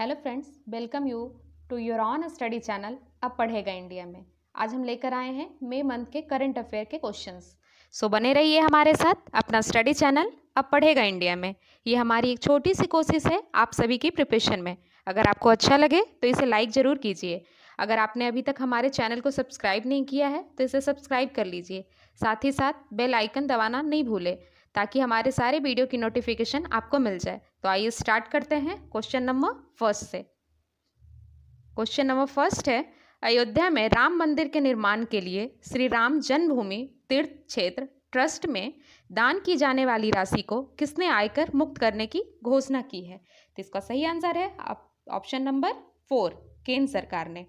hello friends welcome you to your on study channel अब पढ़ेगा India में आज हम लेकर आए हैं मे मंथ के करंट अफेयर के क्वेश्चंस सो so, बने रहिए हमारे साथ अपना स्टडी चैनल अब पढ़ेगा इंडिया में ये हमारी एक छोटी सी कोशिश है आप सभी की प्रिपरेशन में अगर आपको अच्छा लगे तो इसे लाइक ज़रूर कीजिए अगर आपने अभी तक हमारे चैनल को सब्सक्राइब नहीं किया है तो इसे सब्सक्राइब कर लीजिए साथ ही साथ बेल आइकन दबाना नहीं भूलें ताकि हमारे सारे वीडियो की नोटिफिकेशन आपको मिल जाए तो आइए स्टार्ट करते हैं क्वेश्चन नंबर फर्स्ट से क्वेश्चन नंबर फर्स्ट है अयोध्या में राम मंदिर के निर्माण के लिए श्री राम जन्मभूमि तीर्थ क्षेत्र ट्रस्ट में दान की जाने वाली राशि को किसने आयकर मुक्त करने की घोषणा की है तो इसका सही आंसर है ऑप्शन नंबर फोर केंद्र सरकार ने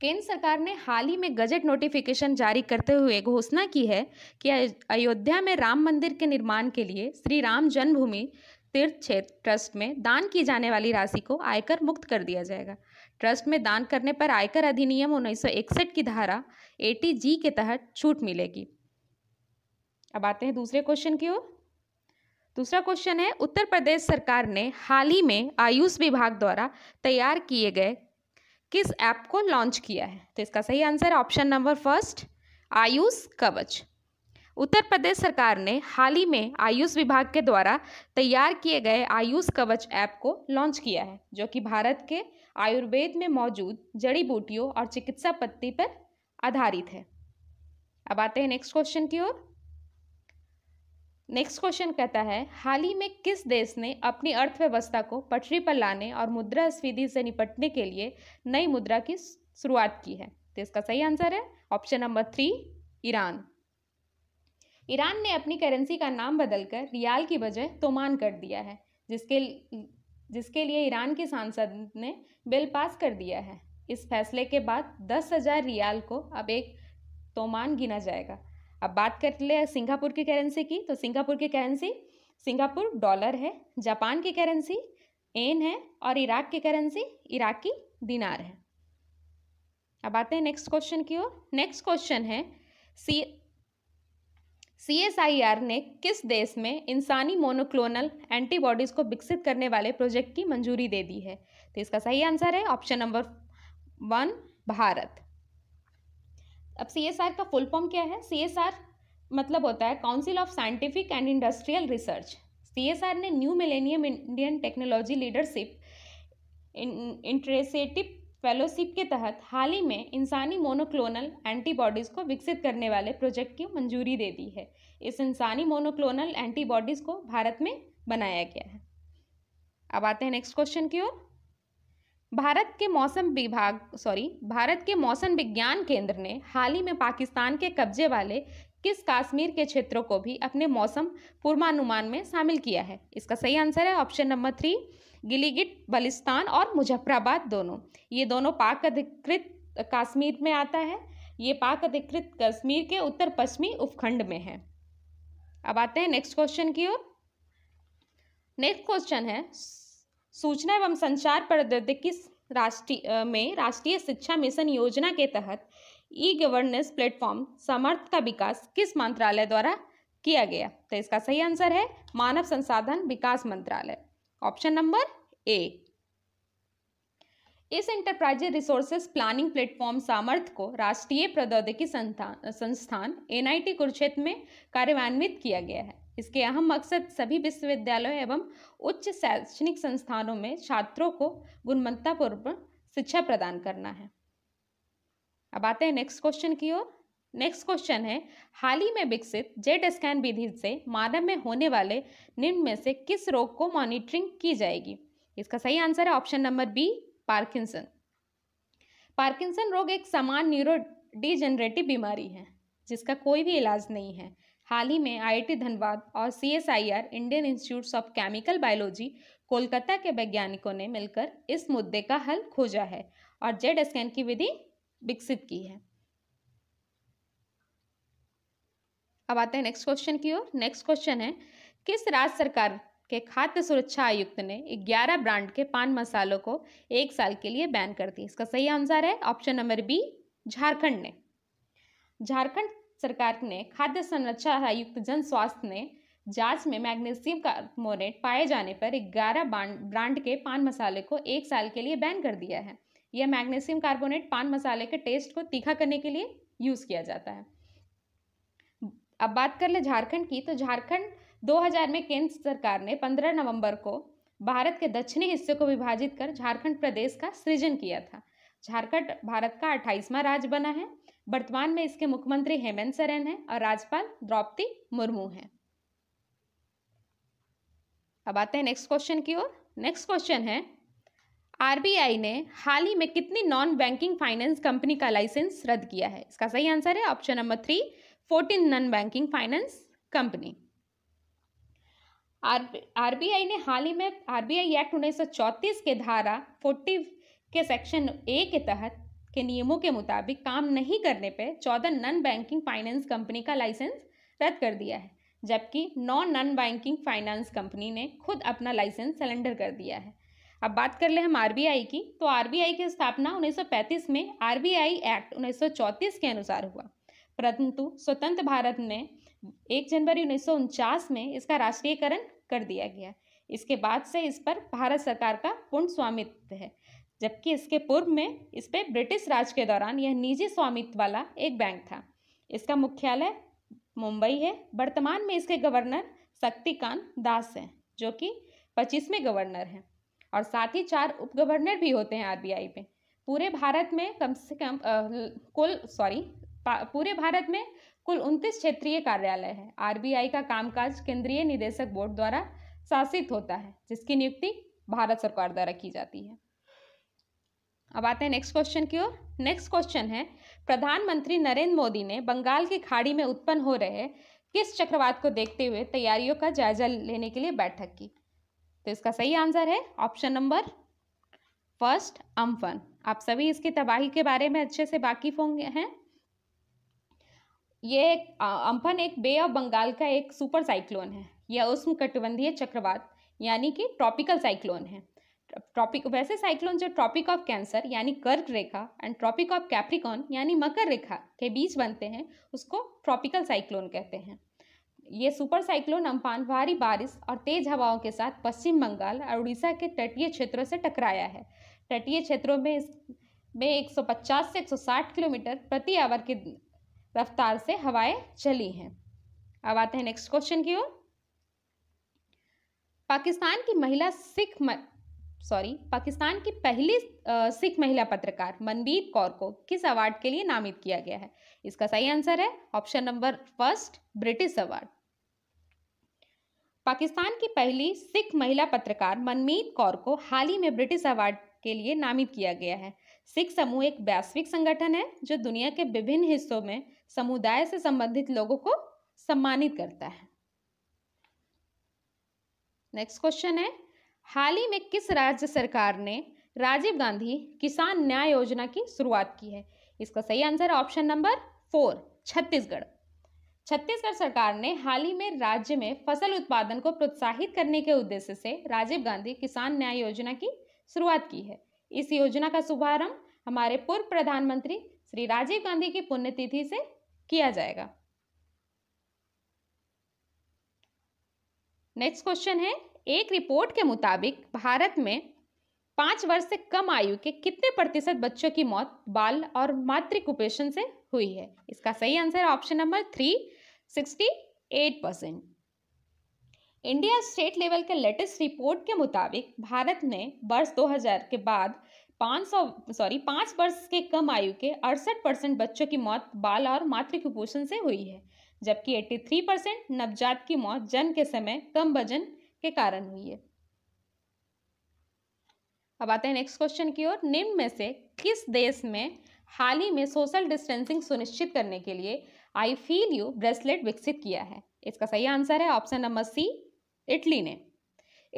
केंद्र सरकार ने हाल ही में गजट नोटिफिकेशन जारी करते हुए घोषणा की है कि अयोध्या में राम मंदिर के निर्माण के लिए श्री राम जन्मभूमि तीर्थ क्षेत्र ट्रस्ट में दान की जाने वाली राशि को आयकर मुक्त कर दिया जाएगा ट्रस्ट में दान करने पर आयकर अधिनियम उन्नीस की धारा ए के तहत छूट मिलेगी अब आते हैं दूसरे क्वेश्चन की ओर दूसरा क्वेश्चन है उत्तर प्रदेश सरकार ने हाल ही में आयुष विभाग द्वारा तैयार किए गए किस ऐप को लॉन्च किया है तो इसका सही answer option number first Ayush Kavach Uttar प्रदेश सरकार ने हाल ही में आयुष विभाग के द्वारा तैयार किए गए आयुष कवच ऐप को लॉन्च किया है जो कि भारत के आयुर्वेद में मौजूद जड़ी बूटियों और चिकित्सा पत्ती पर आधारित है अब आते हैं नेक्स्ट क्वेश्चन की ओर नेक्स्ट क्वेश्चन कहता है हाल ही में किस देश ने अपनी अर्थव्यवस्था को पटरी पर लाने और मुद्रास्फीति से निपटने के लिए नई मुद्रा की शुरुआत की है तो इसका सही आंसर है option number three Iran Iran ने अपनी करेंसी का नाम बदलकर रियाल की बजाय तोमान कर दिया है जिसके जिसके लिए ईरान के सांसद ने बिल पास कर दिया है इस फैसले के बाद दस हज़ार रियाल को अब एक तोमान गिना जाएगा अब बात कर ले सिंगापुर की करेंसी की तो सिंगापुर की करेंसी सिंगापुर डॉलर है जापान की करेंसी एन है और इराक की करेंसी इराकी दिनार है अब आते हैं नेक्स्ट क्वेश्चन की ओर नेक्स्ट क्वेश्चन है सी सीएसआईआर ने किस देश में इंसानी मोनोक्लोनल एंटीबॉडीज़ को विकसित करने वाले प्रोजेक्ट की मंजूरी दे दी है तो इसका सही आंसर है ऑप्शन नंबर वन भारत अब सीएसआर का फुल फॉर्म क्या है सीएसआर मतलब होता है council of scientific and industrial research CSR ने new millennium Indian technology leadership इंटरेसेटिव फेलोशिप के तहत हाल ही में इंसानी मोनोक्लोनल एंटीबॉडीज़ को विकसित करने वाले प्रोजेक्ट की मंजूरी दे दी है इस इंसानी मोनोक्लोनल एंटीबॉडीज़ को भारत में बनाया गया है अब आते हैं नेक्स्ट क्वेश्चन की ओर भारत के मौसम विभाग सॉरी भारत के मौसम विज्ञान केंद्र ने हाल ही में पाकिस्तान के कब्जे वाले इक्कीस काश्मीर के क्षेत्रों को भी अपने मौसम पूर्वानुमान में शामिल किया है इसका सही आंसर है option number three Gilgit Baltistan और मुजफ्फराबाद दोनों ये दोनों पाक अधिकृत काश्मीर में आता है ये पाक अधिकृत कश्मीर के उत्तर पश्चिमी उपखंड में है अब आते हैं नेक्स्ट क्वेश्चन की ओर नेक्स्ट क्वेश्चन है सूचना एवं संचार प्रौद्योगिकी राष्ट्रीय में राष्ट्रीय शिक्षा मिशन योजना के तहत ई गवर्नेंस प्लेटफॉर्म समर्थ का विकास किस मंत्रालय द्वारा किया गया तो इसका सही आंसर है मानव संसाधन विकास मंत्रालय ऑप्शन नंबर ए इस एंटरप्राइज रिसोर्सेस प्लानिंग प्लेटफॉर्म सामर्थ को राष्ट्रीय प्रौद्योगिकी संस्थान एनआईटी कुरुक्षेत्र में कार्यान्वित किया गया है इसके अहम मकसद सभी विश्वविद्यालयों एवं उच्च शैक्षणिक संस्थानों में छात्रों को गुणवत्तापूर्ण शिक्षा प्रदान करना है अब आते हैं नेक्स्ट क्वेश्चन की ओर नेक्स्ट क्वेश्चन है हाल ही में विकसित जेड स्कैन विधि से मानव में होने वाले निम्न में से किस रोग को मॉनिटरिंग की जाएगी इसका सही आंसर है option number B Parkinson Parkinson रोग एक समान न्यूरो डिजेनरेटिव बीमारी है जिसका कोई भी इलाज नहीं है हाल ही में आईआईटी धनबाद और CSIR Indian institutes of chemical biology Kolkata के वैज्ञानिकों ने मिलकर इस मुद्दे का हल खोजा है और जेड स्कैन की विधि विकसित की है अब आते हैं नेक्स्ट क्वेश्चन की ओर नेक्स्ट क्वेश्चन है किस राज्य सरकार के खाद्य सुरक्षा आयुक्त ने 11 ब्रांड के पान मसालों को एक साल के लिए बैन कर दी इसका सही आंसर है ऑप्शन नंबर बी झारखंड ने झारखंड सरकार ने खाद्य संरक्षा आयुक्त जन स्वास्थ्य ने जांच में मैग्नीशियम कार्बोनेट पाए जाने पर 11 ब्रांड के पान मसाले को एक साल के लिए बैन कर दिया है यह मैग्नीशियम कार्बोनेट पान मसाले के टेस्ट को तीखा करने के लिए यूज़ किया जाता है अब बात कर ले झारखंड की तो झारखंड 2000 में केंद्र सरकार ने 15 नवंबर को भारत के दक्षिणी हिस्से को विभाजित कर झारखंड प्रदेश का सृजन किया था झारखंड भारत का अट्ठाईसवां राज्य बना है वर्तमान में इसके मुख्यमंत्री हेमंत सोरेन हैं और राज्यपाल द्रौपदी मुर्मू हैं अब आते हैं नेक्स्ट क्वेश्चन की ओर नेक्स्ट क्वेश्चन है आरबीआई ने हाल ही में कितनी नॉन बैंकिंग फाइनेंस कंपनी का लाइसेंस रद्द किया है इसका सही आंसर है option number three fourteen non banking finance company RBI ने हाल ही में आरबीआई एक्ट उन्नीस के धारा फोर्टी के सेक्शन ए के तहत के नियमों के मुताबिक काम नहीं करने पर चौदह नॉन बैंकिंग फाइनेंस कंपनी का लाइसेंस रद्द कर दिया है जबकि नौ नॉन बैंकिंग फाइनेंस कंपनी ने खुद अपना लाइसेंस सरेंडर कर दिया है अब बात कर ले हम आरबीआई की तो आरबीआई की स्थापना 1935 में आरबीआई एक्ट 1934 के अनुसार हुआ परंतु स्वतंत्र भारत में एक जनवरी उन्नीस में इसका राष्ट्रीयकरण कर दिया गया इसके बाद से इस पर भारत सरकार का पूर्ण स्वामित्व है जबकि इसके पूर्व में इस पर ब्रिटिश राज के दौरान यह निजी स्वामित्व वाला एक बैंक था इसका मुख्यालय मुंबई है वर्तमान में इसके गवर्नर शक्तिकांत दास हैं जो कि पच्चीसवें गवर्नर हैं और साथ ही चार उप गवर्नर भी होते हैं आरबीआई में पूरे भारत में कम से कम कुल सॉरी पूरे भारत में कुल उनतीस क्षेत्रीय कार्यालय हैं आरबीआई का कामकाज केंद्रीय निदेशक बोर्ड द्वारा शासित होता है जिसकी नियुक्ति भारत सरकार द्वारा की जाती है अब आते हैं नेक्स्ट क्वेश्चन की ओर नेक्स्ट क्वेश्चन है प्रधानमंत्री नरेंद्र मोदी ने बंगाल की खाड़ी में उत्पन्न हो रहे किस चक्रवात को देखते हुए तैयारियों का जायजा लेने के लिए बैठक की तो इसका सही आंसर है ऑप्शन नंबर फर्स्ट अम्फन आप सभी इसकी तबाही के बारे में अच्छे से वाकिफ होंगे हैं ये अम्फन एक बे ऑफ बंगाल का एक सुपर साइक्लोन है यह उष्ण कटिबंधीय चक्रवात यानी कि ट्रॉपिकल साइक्लोन है ट्रॉपिक वैसे साइक्लोन जो ट्रॉपिक ऑफ कैंसर यानी कर्क रेखा एंड ट्रॉपिक ऑफ कैप्रिकॉन यानी मकर रेखा के बीच बनते हैं उसको ट्रॉपिकल साइक्लोन कहते हैं ये सुपर साइक्लोन अम्फान भारी बारिश और तेज हवाओं के साथ पश्चिम बंगाल और उड़ीसा के तटीय क्षेत्रों से टकराया है तटीय क्षेत्रों में इस में 150 से 160 किलोमीटर प्रति आवर की रफ्तार से हवाएं चली हैं अब आते हैं नेक्स्ट क्वेश्चन की ओर पाकिस्तान की महिला सिख सॉरी पाकिस्तान की पहली सिख महिला पत्रकार मनदीप कौर को किस अवार्ड के लिए नामित किया गया है इसका सही आंसर है option number first British award Pakistan की पहली सिख महिला पत्रकार मनमीत कौर को हाल ही में ब्रिटिश अवार्ड के लिए नामित किया गया है सिख समूह एक वैश्विक संगठन है जो दुनिया के विभिन्न हिस्सों में समुदाय से संबंधित लोगों को सम्मानित करता है नेक्स्ट क्वेश्चन है हाल ही में किस राज्य सरकार ने राजीव गांधी किसान न्याय योजना की शुरुआत की है इसका सही answer option number four Chhattisgarh Chhattisgarh सरकार ने हाल ही में राज्य में फसल उत्पादन को प्रोत्साहित करने के उद्देश्य से राजीव गांधी किसान न्याय योजना की शुरुआत की है इस योजना का शुभारंभ हमारे पूर्व प्रधानमंत्री श्री राजीव गांधी की पुण्यतिथि से किया जाएगा नेक्स्ट क्वेश्चन है एक रिपोर्ट के मुताबिक भारत में पांच वर्ष से कम आयु के कितने प्रतिशत बच्चों की मौत बाल और मातृ कुपेशन से हुई है इसका सही answer option number three 68 percent India state level के लेटेस्ट रिपोर्ट के मुताबिक भारत में वर्ष 2000 के बाद 500 सॉरी पाँच वर्ष के कम आयु के अड़सठ परसेंट बच्चों की मौत बाल और मातृ कुपोषण से हुई है जबकि 83 परसेंट नवजात की मौत जन्म के समय कम वजन के कारण हुई है अब आते हैं नेक्स्ट क्वेश्चन की ओर निम्न में से किस देश में हाल ही में सोशल डिस्टेंसिंग सुनिश्चित करने के लिए आई फील यू ब्रेसलेट विकसित किया है इसका सही आंसर है ऑप्शन नंबर सी इटली ने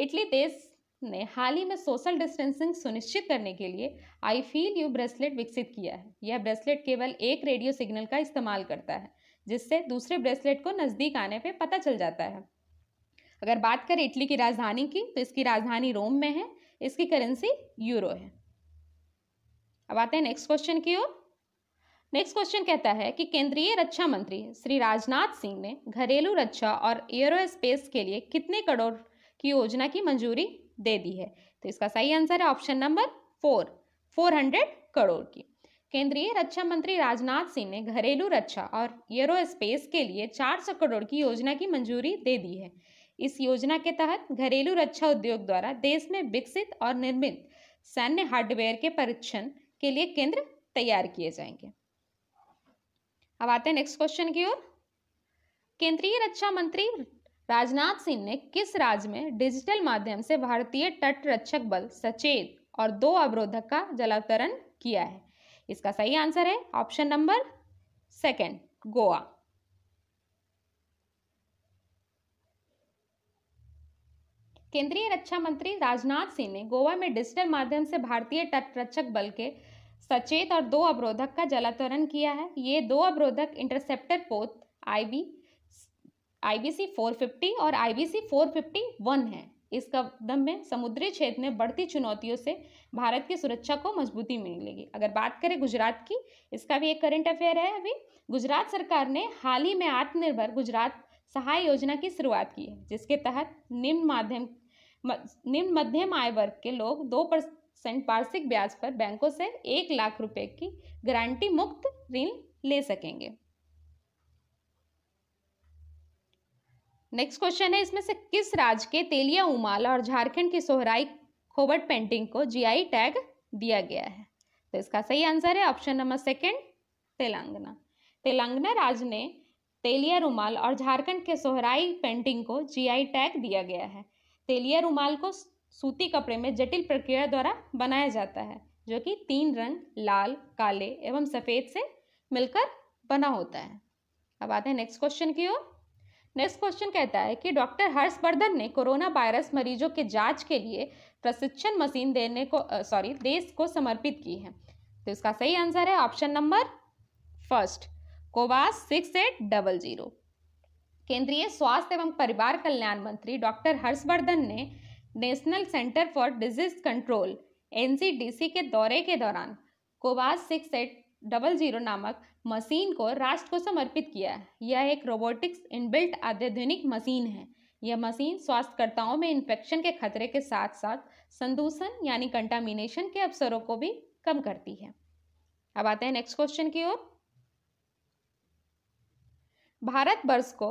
इटली देश ने हाल ही में सोशल डिस्टेंसिंग सुनिश्चित करने के लिए आई फील यू ब्रेसलेट विकसित किया है यह ब्रेसलेट केवल एक रेडियो सिग्नल का इस्तेमाल करता है जिससे दूसरे ब्रेसलेट को नज़दीक आने पर पता चल जाता है अगर बात करें इटली की राजधानी की तो इसकी राजधानी रोम में है इसकी करेंसी यूरो है अब आते हैं नेक्स्ट क्वेश्चन की ओर नेक्स्ट क्वेश्चन कहता है कि केंद्रीय रक्षा मंत्री श्री राजनाथ सिंह ने घरेलू रक्षा और एयरोस्पेस के लिए कितने करोड़ की योजना की मंजूरी दे दी है तो इसका सही आंसर है option number four four hundred crore की केंद्रीय रक्षा मंत्री राजनाथ सिंह ने घरेलू रक्षा और एयरोस्पेस के लिए चार सौ करोड़ की योजना की मंजूरी दे दी है इस योजना के तहत घरेलू रक्षा उद्योग द्वारा देश में विकसित और निर्मित सैन्य हार्डवेयर के परीक्षण के लिए केंद्र तैयार किए जाएंगे अब आते हैं नेक्स्ट क्वेश्चन की ओर केंद्रीय रक्षा मंत्री राजनाथ सिंह ने किस राज्य में डिजिटल माध्यम से भारतीय तट रक्षक बल सचेत और दो अवरोधक का जलावतरण किया है इसका सही आंसर है ऑप्शन नंबर सेकेंड गोवा केंद्रीय रक्षा मंत्री राजनाथ सिंह ने गोवा में डिजिटल माध्यम से भारतीय तटरक्षक बल के सचेत और दो अवरोधक का जलातरण किया है ये दो अवरोधक इंटरसेप्टर पोत आई आईबीसी 450 और आईबीसी 451 है इस कदम में समुद्री क्षेत्र में बढ़ती चुनौतियों से भारत की सुरक्षा को मजबूती मिलेगी अगर बात करें गुजरात की इसका भी एक करंट अफेयर है अभी गुजरात सरकार ने हाल ही में आत्मनिर्भर गुजरात सहाय योजना की शुरुआत की है जिसके तहत निम्न माध्यम निम्न मध्यम आय वर्ग के लोग दो पर, परसेंट वार्षिक ब्याज पर बैंकों से एक लाख रुपए की गारंटी मुक्त ऋण ले सकेंगे नेक्स्ट क्वेश्चन है इसमें से किस राज्य के तेलिया उमाल और झारखंड की सोहराई खोबट पेंटिंग को जीआई टैग दिया गया है तो इसका सही आंसर है option number second Telangana Telangana राज्य ने तेलिया रुमाल और झारखंड के सोहराई पेंटिंग को जीआई टैग दिया गया है तेलिया रुमाल को सूती कपड़े में जटिल प्रक्रिया द्वारा बनाया जाता है जो कि तीन रंग लाल काले एवं सफ़ेद से मिलकर बना होता है अब आते हैं नेक्स्ट क्वेश्चन की ओर नेक्स्ट क्वेश्चन कहता है कि डॉक्टर हर्षवर्धन ने कोरोना वायरस मरीजों के जांच के लिए प्रशिक्षण मशीन देने को सॉरी देश को समर्पित की है तो इसका सही आंसर है ऑप्शन नंबर फर्स्ट कोवास सिक्स एट डबल जीरो केंद्रीय स्वास्थ्य एवं परिवार कल्याण मंत्री डॉक्टर हर्षवर्धन ने national centre for disease control एन के दौरे के दौरान कोवास सिक्स एट डबल जीरो नामक मशीन को राष्ट्र को समर्पित किया यह एक रोबोटिक्स इनबिल्ट अत्याधुनिक मशीन है यह मशीन स्वास्थ्यकर्ताओं में इन्फेक्शन के खतरे के साथ साथ संदूषण यानी कंटामिनेशन के अवसरों को भी कम करती है अब आते हैं नेक्स्ट क्वेश्चन की ओर भारत वर्ष को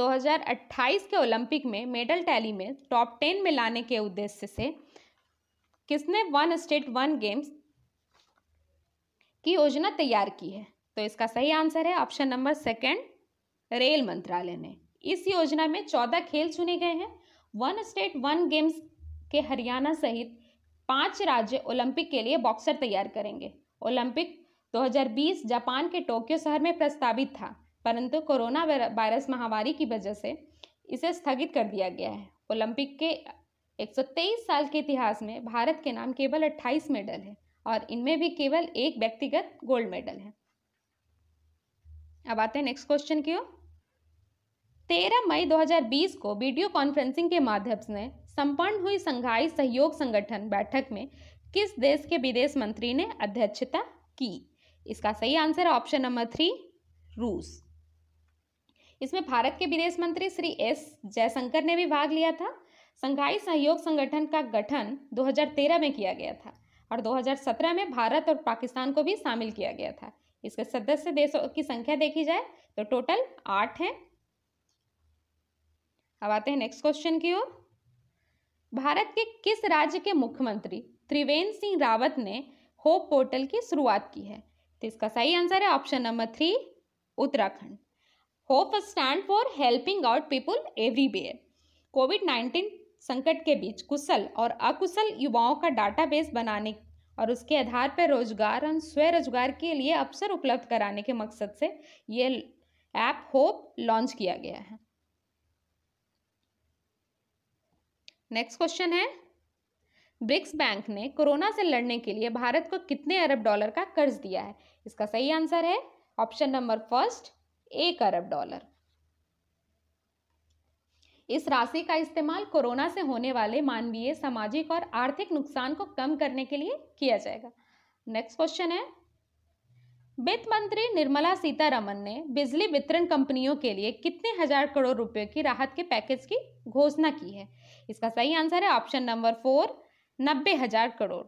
2028 के ओलंपिक में मेडल टैली में टॉप टेन में लाने के उद्देश्य से किसने वन स्टेट वन गेम्स की योजना तैयार की है तो इसका सही आंसर है ऑप्शन नंबर सेकंड रेल मंत्रालय ने इस योजना में चौदह खेल चुने गए हैं वन स्टेट वन गेम्स के हरियाणा सहित पांच राज्य ओलंपिक के लिए बॉक्सर तैयार करेंगे ओलंपिक 2020 जापान के टोक्यो शहर में प्रस्तावित था परंतु कोरोना वायरस महामारी की वजह से इसे स्थगित कर दिया गया है ओलंपिक के 123 साल के इतिहास में भारत के नाम केवल 28 मेडल है और इनमें भी केवल एक व्यक्तिगत गोल्ड मेडल है अब आते हैं नेक्स्ट क्वेश्चन की ओर 13 मई 2020 को वीडियो कॉन्फ्रेंसिंग के माध्यम से संपन्न हुई संघाई सहयोग संगठन बैठक में किस देश के विदेश मंत्री ने अध्यक्षता की इसका सही आंसर है ऑप्शन नंबर थ्री रूस इसमें भारत के विदेश मंत्री श्री एस जयशंकर ने भी भाग लिया था संघाई सहयोग संगठन का गठन 2013 में किया गया था और 2017 में भारत और पाकिस्तान को भी शामिल किया गया था इसके सदस्य देशों की संख्या देखी जाए तो टोटल आठ है अब आते हैं नेक्स्ट क्वेश्चन की ओर भारत के किस राज्य के मुख्यमंत्री त्रिवेंद्र सिंह रावत ने होप पोर्टल की शुरुआत की है तो इसका सही आंसर है option number three Uttarakhand hope stand for helping out people everywhere Covid nineteen संकट के बीच कुशल और अकुशल युवाओं का डाटा बेस बनाने और उसके आधार पर रोजगार और स्वरोजगार के लिए अवसर उपलब्ध कराने के मकसद से ये ऐप होप लॉन्च किया गया है नेक्स्ट क्वेश्चन है ब्रिक्स बैंक ने कोरोना से लड़ने के लिए भारत को कितने अरब डॉलर का कर्ज दिया है इसका सही आंसर है ऑप्शन नंबर फर्स्ट एक अरब डॉलर इस राशि का इस्तेमाल कोरोना से होने वाले मानवीय सामाजिक और आर्थिक नुकसान को कम करने के लिए किया जाएगा नेक्स्ट क्वेश्चन है वित्त मंत्री निर्मला सीतारमन ने बिजली वितरण कंपनियों के लिए कितने हजार करोड़ रुपए की राहत के पैकेज की घोषणा की है इसका सही आंसर है ऑप्शन नंबर फोर नब्बे हजार करोड़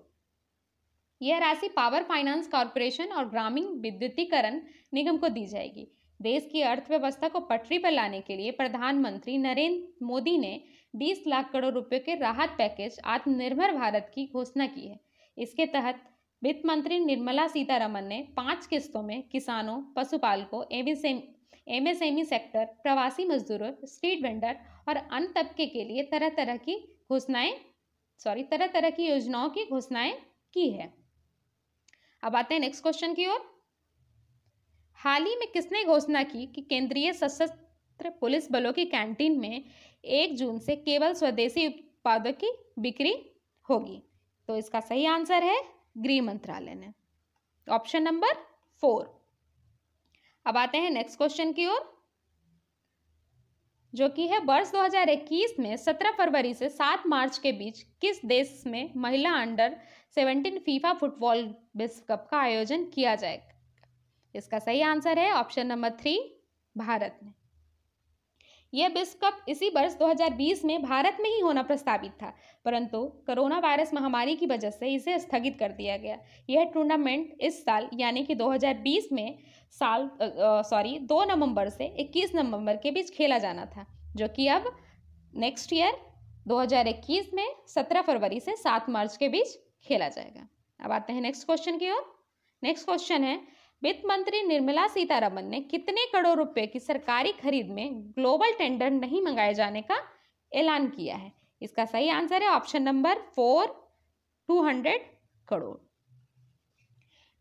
यह राशि पावर फाइनेंस कॉरपोरेशन और ग्रामीण विद्युतीकरण निगम को दी जाएगी देश की अर्थव्यवस्था को पटरी पर लाने के लिए प्रधानमंत्री नरेंद्र मोदी ने 20 लाख करोड़ रुपए के राहत पैकेज आत्मनिर्भर भारत की घोषणा की है इसके तहत वित्त मंत्री निर्मला सीतारमन ने पाँच किस्तों में किसानों पशुपालकों एम एमएसएमई सेक्टर प्रवासी मजदूरों स्ट्रीट वेंडर और अन्य तबके के लिए तरह तरह की घोषणाएं सॉरी तरह तरह की योजनाओं की घोषणाएं की है अब आते हैं नेक्स्ट क्वेश्चन की ओर हाल ही में किसने घोषणा की कि केंद्रीय सशस्त्र पुलिस बलों की कैंटीन में एक जून से केवल स्वदेशी उत्पादों की बिक्री होगी तो इसका सही आंसर है गृह मंत्रालय ने ऑप्शन नंबर फोर अब आते हैं नेक्स्ट क्वेश्चन की ओर जो कि है वर्ष 2021 में 17 फरवरी से 7 मार्च के बीच किस देश में महिला अंडर 17 फीफा फुटबॉल विश्व कप का आयोजन किया जाएगा इसका सही आंसर है ऑप्शन नंबर थ्री भारत में यह विश्व कप इसी वर्ष 2020 में भारत में ही होना प्रस्तावित था परंतु कोरोना वायरस महामारी की वजह से इसे स्थगित कर दिया गया यह टूर्नामेंट इस साल यानी कि 2020 में साल सॉरी दो नवंबर से 21 नवंबर के बीच खेला जाना था जो कि अब नेक्स्ट ईयर 2021 में 17 फरवरी से 7 मार्च के बीच खेला जाएगा अब आते हैं नेक्स्ट क्वेश्चन की ओर नेक्स्ट क्वेश्चन है वित्त मंत्री निर्मला सीतारमन ने कितने करोड़ रुपए की सरकारी खरीद में ग्लोबल टेंडर नहीं मंगाए जाने का ऐलान किया है इसका सही आंसर है option number four two hundred crore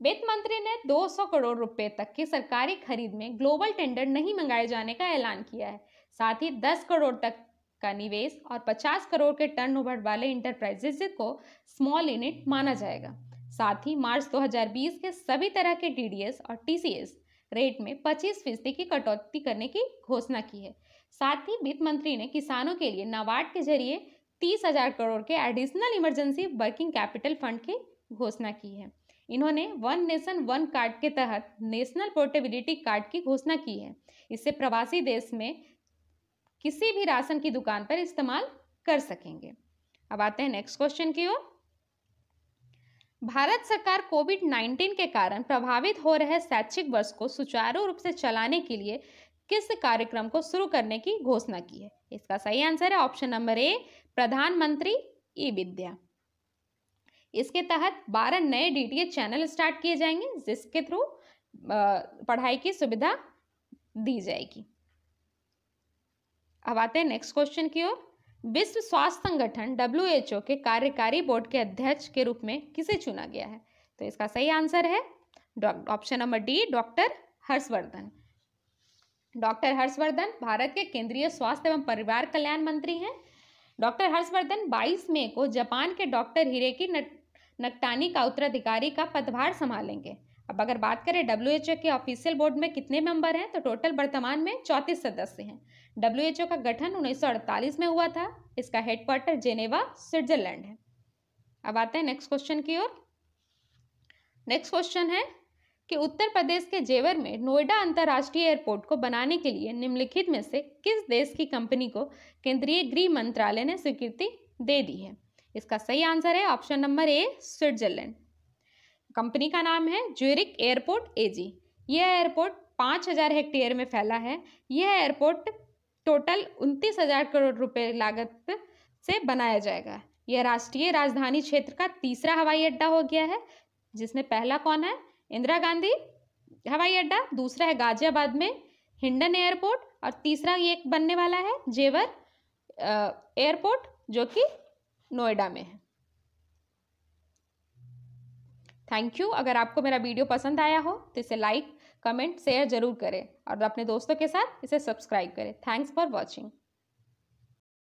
वित्त मंत्री ने 200 करोड़ रुपए तक की सरकारी खरीद में ग्लोबल टेंडर नहीं मंगाए जाने का ऐलान किया है साथ ही 10 करोड़ तक का निवेश और 50 करोड़ के टर्नओवर वाले इंटरप्राइजेज को स्मॉल यूनिट माना जाएगा साथ ही मार्च 2020 के सभी तरह के टीडीएस और टीसीएस रेट में 25 फीसदी की कटौती करने की घोषणा की है साथ ही वित्त मंत्री ने किसानों के लिए नाबार्ड के जरिए तीस हजार करोड़ के additional emergency working capital fund की घोषणा की है इन्होंने वन नेशन वन कार्ड के तहत नेशनल पोर्टेबिलिटी कार्ड की घोषणा की है इससे प्रवासी देश में किसी भी राशन की दुकान पर इस्तेमाल कर सकेंगे अब आते हैं नेक्स्ट क्वेश्चन की ओर भारत सरकार कोविड 19 के कारण प्रभावित हो रहे शैक्षिक वर्ष को सुचारू रूप से चलाने के लिए किस कार्यक्रम को शुरू करने की घोषणा की है इसका सही आंसर है ऑप्शन नंबर ए प्रधानमंत्री ई विद्या इसके तहत 12 नए डी चैनल स्टार्ट किए जाएंगे जिसके थ्रू पढ़ाई की सुविधा दी जाएगी अब आते हैं नेक्स्ट क्वेश्चन की ओर विश्व स्वास्थ्य संगठन डब्ल्यू के कार्यकारी बोर्ड के अध्यक्ष के रूप में किसे चुना गया है तो इसका सही आंसर है option number D doctor Harshvardhan doctor Harshvardhan Bharat के केंद्रीय स्वास्थ्य एवं परिवार कल्याण मंत्री हैं डॉक्टर हर्षवर्धन 22 मई को जापान के डॉक्टर हिरेकी नकटानी का उत्तराधिकारी का पदभार संभालेंगे अब अगर बात करें डब्ल्यू के ऑफिशियल बोर्ड में कितने मेंबर हैं तो टोटल वर्तमान में चौंतीस सदस्य हैं डब्ल्यू का गठन अड़तालीस में हुआ था इसका हेडक्वार्टर जेनेवा स्विट्जरलैंड है अब आते हैं नेक्स्ट क्वेश्चन की ओर नेक्स्ट क्वेश्चन है कि उत्तर प्रदेश के जेवर में नोएडा अंतर्राष्ट्रीय एयरपोर्ट को बनाने के लिए निम्नलिखित में से किस देश की कंपनी को केंद्रीय गृह मंत्रालय ने स्वीकृति दे दी है इसका सही आंसर है option number A Switzerland company का नाम है ज्यूरिक एयरपोर्ट एजी यह एयरपोर्ट पाँच हज़ार हेक्टेयर में फैला है यह एयरपोर्ट टोटल उनतीस हज़ार करोड़ रुपए लागत से बनाया जाएगा यह राष्ट्रीय राजधानी क्षेत्र का तीसरा हवाई अड्डा हो गया है जिसमें पहला कौन है इंदिरा गांधी हवाई अड्डा दूसरा है गाजियाबाद में हिंडन एयरपोर्ट और तीसरा ये बनने वाला है जेवर एयरपोर्ट जो कि नोएडा में है थैंक यू अगर आपको मेरा वीडियो पसंद आया हो तो इसे लाइक कमेंट शेयर जरूर करें और अपने दोस्तों के साथ इसे सब्सक्राइब करें थैंक्स फॉर वॉचिंग